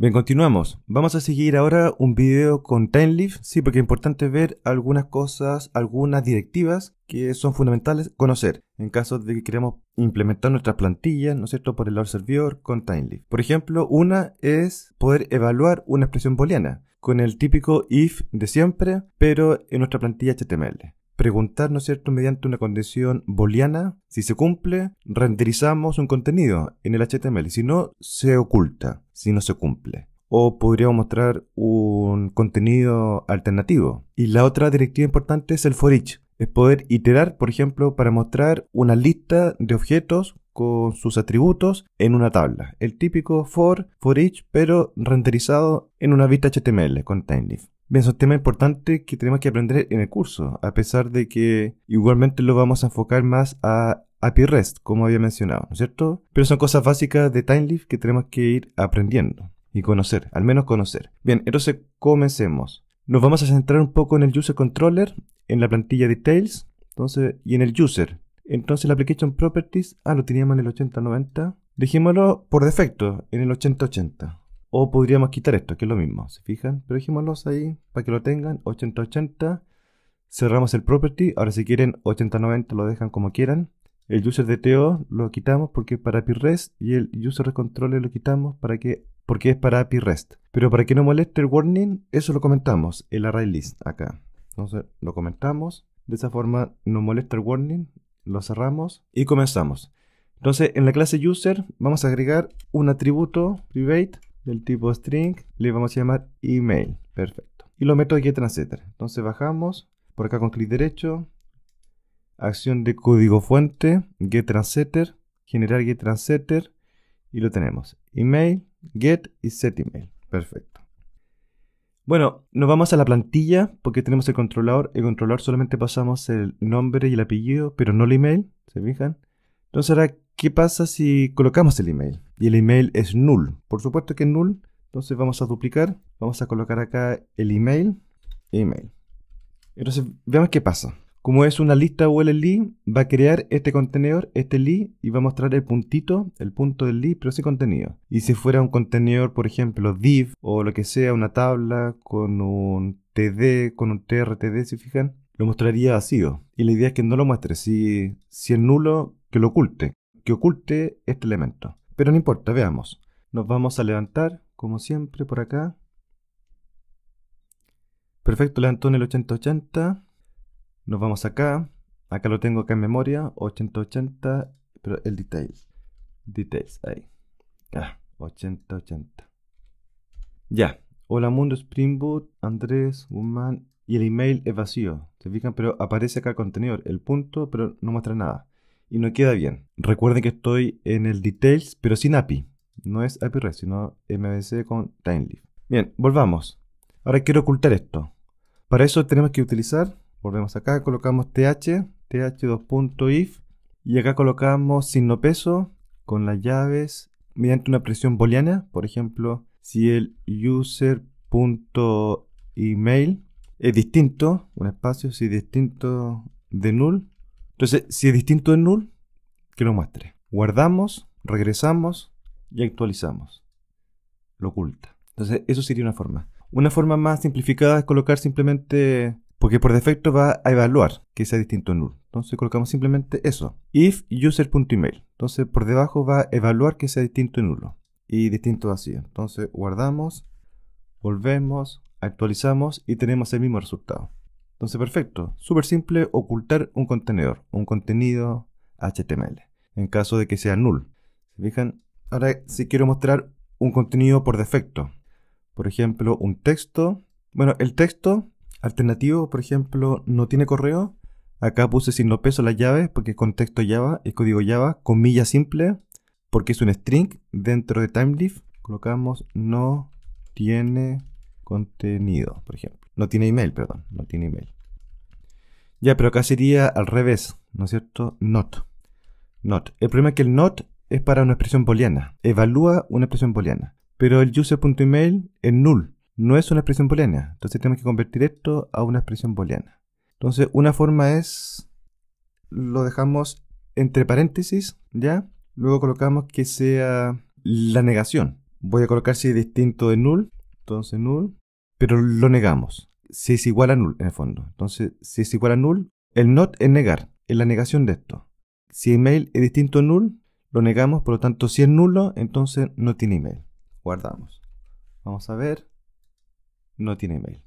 Bien, continuamos. Vamos a seguir ahora un video con Timelift, sí, porque es importante ver algunas cosas, algunas directivas que son fundamentales conocer en caso de que queramos implementar nuestras plantillas, ¿no es cierto?, por el lado servidor con Timelift. Por ejemplo, una es poder evaluar una expresión booleana con el típico if de siempre, pero en nuestra plantilla HTML preguntar, ¿no es cierto?, mediante una condición booleana. Si se cumple, renderizamos un contenido en el HTML. Si no, se oculta, si no se cumple. O podríamos mostrar un contenido alternativo. Y la otra directiva importante es el for each. Es poder iterar, por ejemplo, para mostrar una lista de objetos con sus atributos en una tabla. El típico for, for each, pero renderizado en una vista HTML con TimeLeaf. Bien, son temas importantes que tenemos que aprender en el curso, a pesar de que igualmente lo vamos a enfocar más a API REST, como había mencionado, ¿no es cierto? Pero son cosas básicas de TimeLeaf que tenemos que ir aprendiendo y conocer, al menos conocer. Bien, entonces comencemos. Nos vamos a centrar un poco en el User Controller, en la plantilla Details, entonces, y en el User. Entonces, la Application Properties, ah, lo teníamos en el 80 90 Dejémoslo por defecto, en el 8080. O podríamos quitar esto, que es lo mismo, ¿se fijan? Pero dejémoslos ahí para que lo tengan, 8080, Cerramos el property, ahora si quieren 8090 lo dejan como quieran. El user de TO lo quitamos porque es para REST y el user controller lo quitamos para que, porque es para API REST Pero para que no moleste el warning, eso lo comentamos, el array list acá. Entonces lo comentamos, de esa forma no molesta el warning, lo cerramos y comenzamos. Entonces en la clase user vamos a agregar un atributo private del tipo string le vamos a llamar email. Perfecto. Y lo meto get, Entonces bajamos por acá con clic derecho, acción de código fuente, get generar get y lo tenemos. Email, get y set email. Perfecto. Bueno, nos vamos a la plantilla porque tenemos el controlador. El controlador solamente pasamos el nombre y el apellido, pero no el email, ¿se fijan? Entonces ahora, ¿qué pasa si colocamos el email? Y el email es null. Por supuesto que es null. Entonces vamos a duplicar. Vamos a colocar acá el email. Email. Entonces veamos qué pasa. Como es una lista ULLI, va a crear este contenedor, este li, y va a mostrar el puntito, el punto del li, pero sin contenido. Y si fuera un contenedor, por ejemplo, div o lo que sea, una tabla con un td, con un trtd, si fijan, lo mostraría vacío. Y la idea es que no lo muestre. Si, si es nulo, que lo oculte, que oculte este elemento. Pero no importa, veamos. Nos vamos a levantar, como siempre, por acá. Perfecto, levantó en el 8080. Nos vamos acá. Acá lo tengo acá en memoria. 8080, pero el details. Details, ahí. Ah, 8080. Ya. Hola mundo Spring Boot, Andrés, Guzmán. Y el email es vacío. ¿Se fijan? Pero aparece acá el contenedor, el punto, pero no muestra nada y no queda bien. Recuerden que estoy en el details, pero sin API. No es API REST, sino MVC con TimeLeaf. Bien, volvamos. Ahora quiero ocultar esto. Para eso tenemos que utilizar, volvemos acá, colocamos th, th2.if y acá colocamos signo peso con las llaves mediante una presión booleana. Por ejemplo, si el user.email es distinto, un espacio, si distinto de null, entonces, si es distinto de null, que lo muestre. Guardamos, regresamos y actualizamos. Lo oculta. Entonces, eso sería una forma. Una forma más simplificada es colocar simplemente, porque por defecto va a evaluar que sea distinto en null. Entonces colocamos simplemente eso. If user.email. Entonces por debajo va a evaluar que sea distinto en nulo. Y distinto así. Entonces guardamos, volvemos, actualizamos y tenemos el mismo resultado. Entonces, perfecto. Súper simple ocultar un contenedor, un contenido HTML, en caso de que sea null. ¿Se fijan? Ahora, si quiero mostrar un contenido por defecto, por ejemplo, un texto. Bueno, el texto alternativo, por ejemplo, no tiene correo. Acá puse sin lo peso las llaves porque contexto Java es código Java, comilla simple, porque es un string dentro de TimeLeaf. Colocamos no tiene contenido, por ejemplo. No tiene email, perdón, no tiene email. Ya, pero acá sería al revés, ¿no es cierto? Not. Not. El problema es que el not es para una expresión booleana. Evalúa una expresión booleana. Pero el user.email es null. No es una expresión booleana. Entonces tenemos que convertir esto a una expresión booleana. Entonces, una forma es. Lo dejamos entre paréntesis, ¿ya? Luego colocamos que sea la negación. Voy a colocar si es distinto de null. Entonces, null. Pero lo negamos si es igual a null, en el fondo. Entonces, si es igual a null, el not es negar, es la negación de esto. Si email es distinto a null, lo negamos, por lo tanto, si es nulo, entonces no tiene email. Guardamos. Vamos a ver. No tiene email.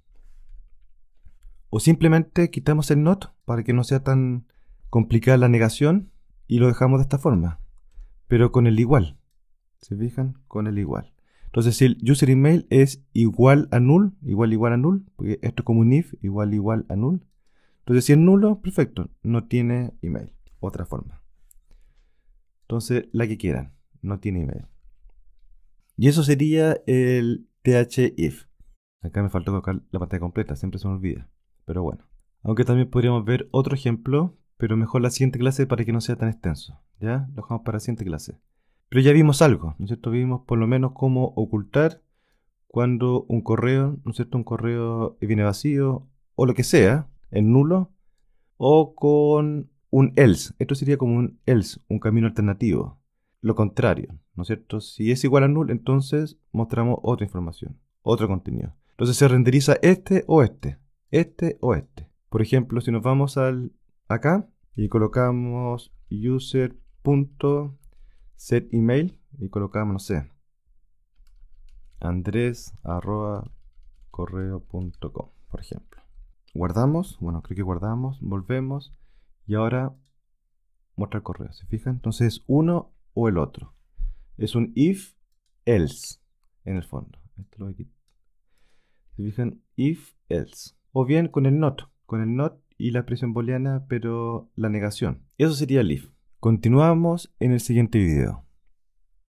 O simplemente quitamos el not para que no sea tan complicada la negación y lo dejamos de esta forma. Pero con el igual. ¿Se fijan? Con el igual. Entonces, si el user email es igual a null, igual igual a null, porque esto es como un if, igual igual a null. Entonces, si es nulo, perfecto, no tiene email. Otra forma. Entonces, la que quieran, no tiene email. Y eso sería el THIF. Acá me faltó colocar la pantalla completa, siempre se me olvida. Pero bueno. Aunque también podríamos ver otro ejemplo, pero mejor la siguiente clase para que no sea tan extenso. ¿Ya? Lo dejamos para la siguiente clase. Pero ya vimos algo, ¿no es cierto? Vimos por lo menos cómo ocultar cuando un correo, ¿no es cierto? Un correo viene vacío o lo que sea, en nulo, o con un else. Esto sería como un else, un camino alternativo. Lo contrario, ¿no es cierto? Si es igual a null, entonces mostramos otra información, otro contenido. Entonces se renderiza este o este, este o este. Por ejemplo, si nos vamos al acá y colocamos user set email y colocamos, no sé, andrés por ejemplo. Guardamos, bueno, creo que guardamos, volvemos y ahora muestra el correo, ¿se fijan? Entonces uno o el otro. Es un if, else, en el fondo. Esto lo voy a ¿Se fijan? If, else. O bien con el not, con el not y la expresión booleana, pero la negación. Eso sería el if. Continuamos en el siguiente video.